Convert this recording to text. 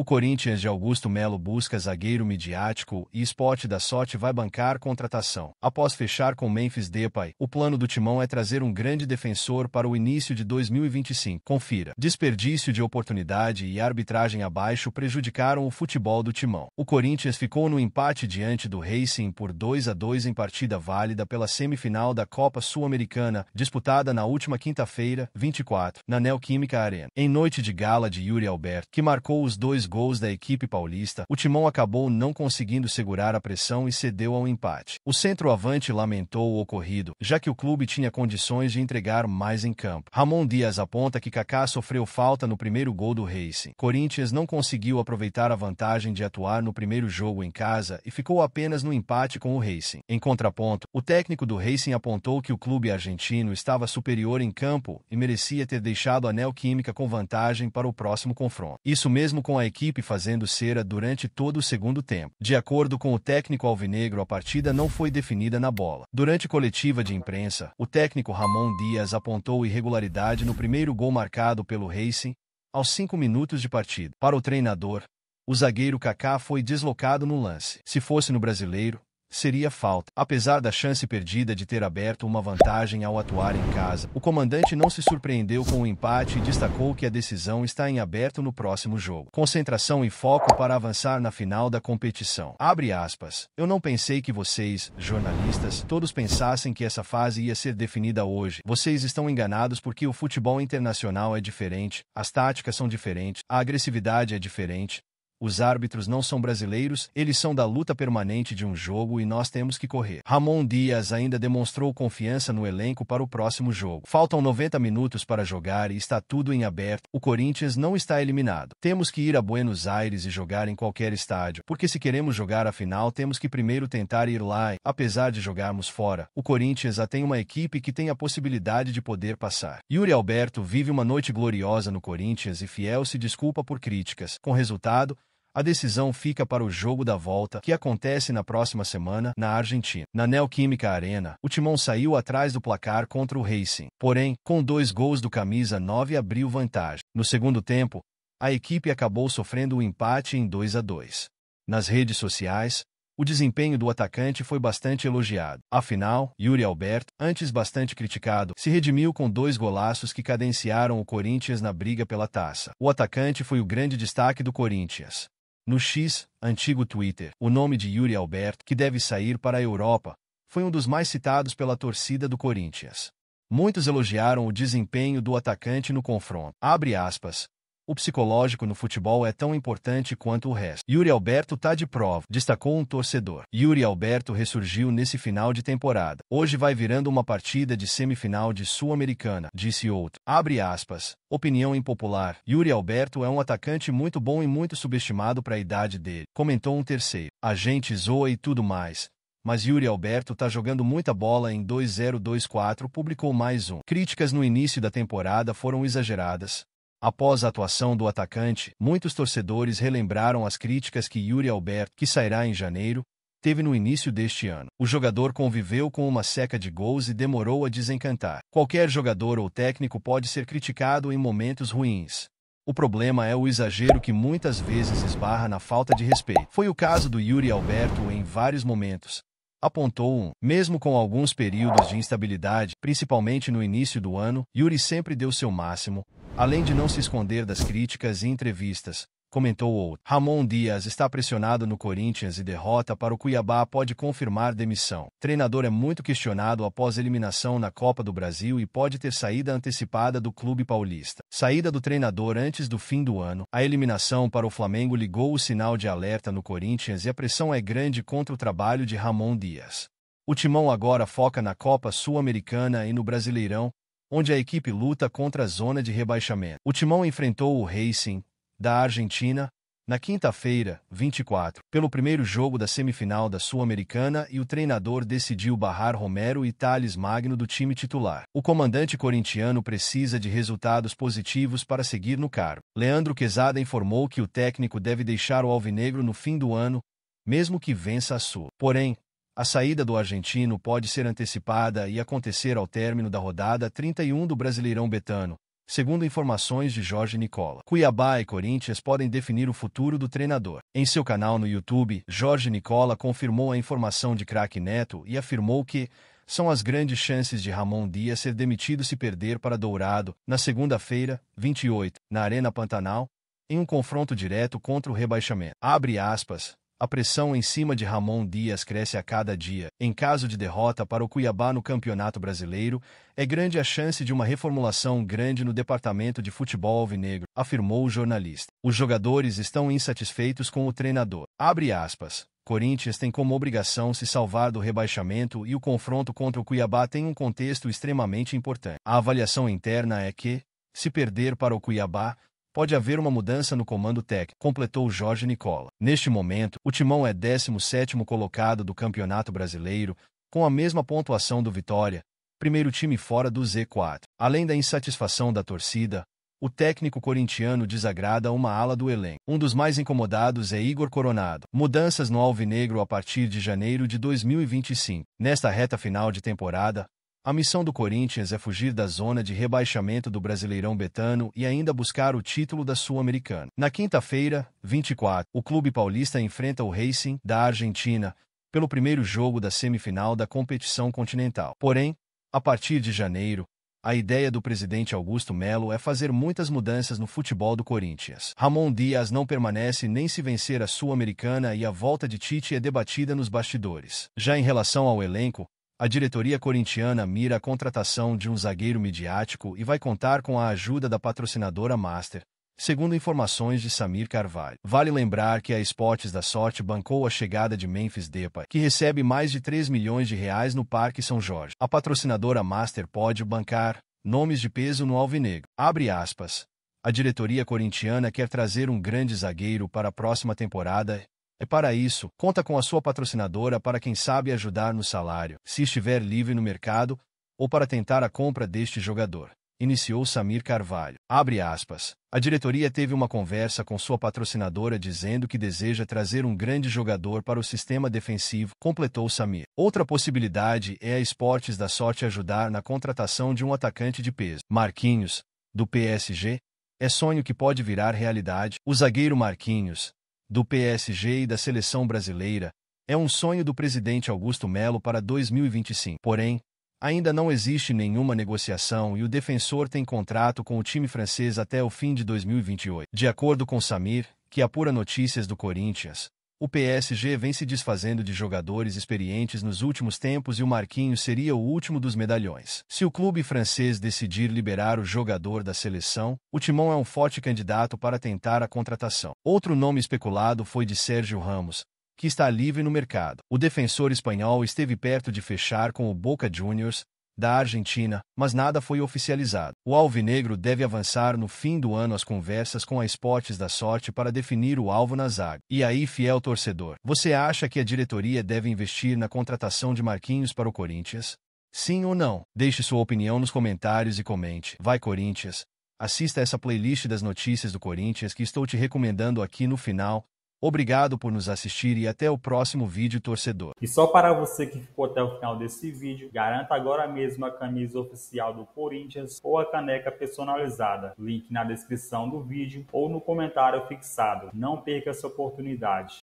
O Corinthians de Augusto Melo busca zagueiro midiático e esporte da sorte vai bancar contratação. Após fechar com Memphis Depay, o plano do Timão é trazer um grande defensor para o início de 2025. Confira. Desperdício de oportunidade e arbitragem abaixo prejudicaram o futebol do Timão. O Corinthians ficou no empate diante do Racing por 2 a 2 em partida válida pela semifinal da Copa Sul-Americana, disputada na última quinta-feira, 24, na Neoquímica Arena. Em noite de gala de Yuri Albert, que marcou os dois gols da equipe paulista, o Timão acabou não conseguindo segurar a pressão e cedeu ao empate. O centroavante lamentou o ocorrido, já que o clube tinha condições de entregar mais em campo. Ramon Dias aponta que Kaká sofreu falta no primeiro gol do Racing. Corinthians não conseguiu aproveitar a vantagem de atuar no primeiro jogo em casa e ficou apenas no empate com o Racing. Em contraponto, o técnico do Racing apontou que o clube argentino estava superior em campo e merecia ter deixado a Neo Química com vantagem para o próximo confronto. Isso mesmo com a equipe equipe fazendo cera durante todo o segundo tempo. De acordo com o técnico alvinegro, a partida não foi definida na bola. Durante coletiva de imprensa, o técnico Ramon Dias apontou irregularidade no primeiro gol marcado pelo Racing, aos cinco minutos de partida. Para o treinador, o zagueiro Kaká foi deslocado no lance. Se fosse no brasileiro, seria falta. Apesar da chance perdida de ter aberto uma vantagem ao atuar em casa, o comandante não se surpreendeu com o empate e destacou que a decisão está em aberto no próximo jogo. Concentração e foco para avançar na final da competição. Abre aspas. Eu não pensei que vocês, jornalistas, todos pensassem que essa fase ia ser definida hoje. Vocês estão enganados porque o futebol internacional é diferente, as táticas são diferentes, a agressividade é diferente, os árbitros não são brasileiros, eles são da luta permanente de um jogo e nós temos que correr. Ramon Dias ainda demonstrou confiança no elenco para o próximo jogo. Faltam 90 minutos para jogar e está tudo em aberto. O Corinthians não está eliminado. Temos que ir a Buenos Aires e jogar em qualquer estádio, porque se queremos jogar a final, temos que primeiro tentar ir lá. Apesar de jogarmos fora, o Corinthians já tem uma equipe que tem a possibilidade de poder passar. Yuri Alberto vive uma noite gloriosa no Corinthians e fiel se desculpa por críticas. Com resultado, a decisão fica para o jogo da volta, que acontece na próxima semana, na Argentina. Na Neoquímica Arena, o Timão saiu atrás do placar contra o Racing. Porém, com dois gols do camisa 9 abriu vantagem. No segundo tempo, a equipe acabou sofrendo o um empate em 2 a 2. Nas redes sociais, o desempenho do atacante foi bastante elogiado. Afinal, Yuri Alberto, antes bastante criticado, se redimiu com dois golaços que cadenciaram o Corinthians na briga pela taça. O atacante foi o grande destaque do Corinthians. No X, antigo Twitter, o nome de Yuri Alberto, que deve sair para a Europa, foi um dos mais citados pela torcida do Corinthians. Muitos elogiaram o desempenho do atacante no confronto. Abre aspas. O psicológico no futebol é tão importante quanto o resto. Yuri Alberto tá de prova, destacou um torcedor. Yuri Alberto ressurgiu nesse final de temporada. Hoje vai virando uma partida de semifinal de Sul-Americana, disse outro. Abre aspas. Opinião impopular. Yuri Alberto é um atacante muito bom e muito subestimado para a idade dele, comentou um terceiro. A gente zoa e tudo mais, mas Yuri Alberto tá jogando muita bola em 2024, publicou mais um. Críticas no início da temporada foram exageradas, Após a atuação do atacante, muitos torcedores relembraram as críticas que Yuri Alberto, que sairá em janeiro, teve no início deste ano. O jogador conviveu com uma seca de gols e demorou a desencantar. Qualquer jogador ou técnico pode ser criticado em momentos ruins. O problema é o exagero que muitas vezes esbarra na falta de respeito. Foi o caso do Yuri Alberto em vários momentos. Apontou, mesmo com alguns períodos de instabilidade, principalmente no início do ano, Yuri sempre deu seu máximo, além de não se esconder das críticas e entrevistas, comentou outro. Ramon Dias está pressionado no Corinthians e derrota para o Cuiabá pode confirmar demissão. Treinador é muito questionado após eliminação na Copa do Brasil e pode ter saída antecipada do clube paulista. Saída do treinador antes do fim do ano. A eliminação para o Flamengo ligou o sinal de alerta no Corinthians e a pressão é grande contra o trabalho de Ramon Dias. O timão agora foca na Copa Sul-Americana e no Brasileirão, onde a equipe luta contra a zona de rebaixamento. O timão enfrentou o Racing, da Argentina, na quinta-feira, 24, pelo primeiro jogo da semifinal da Sul-Americana e o treinador decidiu barrar Romero e Thales Magno do time titular. O comandante corintiano precisa de resultados positivos para seguir no cargo. Leandro Quezada informou que o técnico deve deixar o alvinegro no fim do ano, mesmo que vença a Sul. Porém, a saída do argentino pode ser antecipada e acontecer ao término da rodada 31 do Brasileirão Betano, segundo informações de Jorge Nicola. Cuiabá e Corinthians podem definir o futuro do treinador. Em seu canal no YouTube, Jorge Nicola confirmou a informação de craque Neto e afirmou que são as grandes chances de Ramon Dias ser demitido se perder para Dourado, na segunda-feira, 28, na Arena Pantanal, em um confronto direto contra o rebaixamento. Abre aspas, a pressão em cima de Ramon Dias cresce a cada dia. Em caso de derrota para o Cuiabá no Campeonato Brasileiro, é grande a chance de uma reformulação grande no departamento de futebol alvinegro, afirmou o jornalista. Os jogadores estão insatisfeitos com o treinador. Abre aspas. Corinthians tem como obrigação se salvar do rebaixamento e o confronto contra o Cuiabá tem um contexto extremamente importante. A avaliação interna é que, se perder para o Cuiabá, pode haver uma mudança no comando técnico, completou Jorge Nicola. Neste momento, o Timão é 17º colocado do Campeonato Brasileiro, com a mesma pontuação do Vitória, primeiro time fora do Z4. Além da insatisfação da torcida, o técnico corintiano desagrada uma ala do elenco. Um dos mais incomodados é Igor Coronado. Mudanças no Alvinegro a partir de janeiro de 2025. Nesta reta final de temporada, a missão do Corinthians é fugir da zona de rebaixamento do Brasileirão Betano e ainda buscar o título da Sul-Americana. Na quinta-feira, 24, o clube paulista enfrenta o Racing da Argentina pelo primeiro jogo da semifinal da competição continental. Porém, a partir de janeiro, a ideia do presidente Augusto Melo é fazer muitas mudanças no futebol do Corinthians. Ramon Dias não permanece nem se vencer a Sul-Americana e a volta de Tite é debatida nos bastidores. Já em relação ao elenco, a diretoria corintiana mira a contratação de um zagueiro midiático e vai contar com a ajuda da patrocinadora Master, segundo informações de Samir Carvalho. Vale lembrar que a Esportes da Sorte bancou a chegada de Memphis Depay, que recebe mais de 3 milhões de reais no Parque São Jorge. A patrocinadora Master pode bancar nomes de peso no alvinegro. Abre aspas. A diretoria corintiana quer trazer um grande zagueiro para a próxima temporada e é para isso, conta com a sua patrocinadora para quem sabe ajudar no salário, se estiver livre no mercado, ou para tentar a compra deste jogador. Iniciou Samir Carvalho. Abre aspas. A diretoria teve uma conversa com sua patrocinadora dizendo que deseja trazer um grande jogador para o sistema defensivo, completou Samir. Outra possibilidade é a Esportes da Sorte ajudar na contratação de um atacante de peso. Marquinhos, do PSG, é sonho que pode virar realidade. O zagueiro Marquinhos, do PSG e da seleção brasileira, é um sonho do presidente Augusto Melo para 2025. Porém, ainda não existe nenhuma negociação e o defensor tem contrato com o time francês até o fim de 2028. De acordo com Samir, que apura notícias do Corinthians, o PSG vem se desfazendo de jogadores experientes nos últimos tempos e o Marquinhos seria o último dos medalhões. Se o clube francês decidir liberar o jogador da seleção, o Timão é um forte candidato para tentar a contratação. Outro nome especulado foi de Sérgio Ramos, que está livre no mercado. O defensor espanhol esteve perto de fechar com o Boca Juniors, da Argentina, mas nada foi oficializado. O alvinegro deve avançar no fim do ano as conversas com a Esportes da Sorte para definir o alvo na zaga. E aí, fiel torcedor, você acha que a diretoria deve investir na contratação de Marquinhos para o Corinthians? Sim ou não? Deixe sua opinião nos comentários e comente. Vai Corinthians! Assista essa playlist das notícias do Corinthians que estou te recomendando aqui no final Obrigado por nos assistir e até o próximo vídeo torcedor. E só para você que ficou até o final desse vídeo, garanta agora mesmo a camisa oficial do Corinthians ou a caneca personalizada. Link na descrição do vídeo ou no comentário fixado. Não perca essa oportunidade.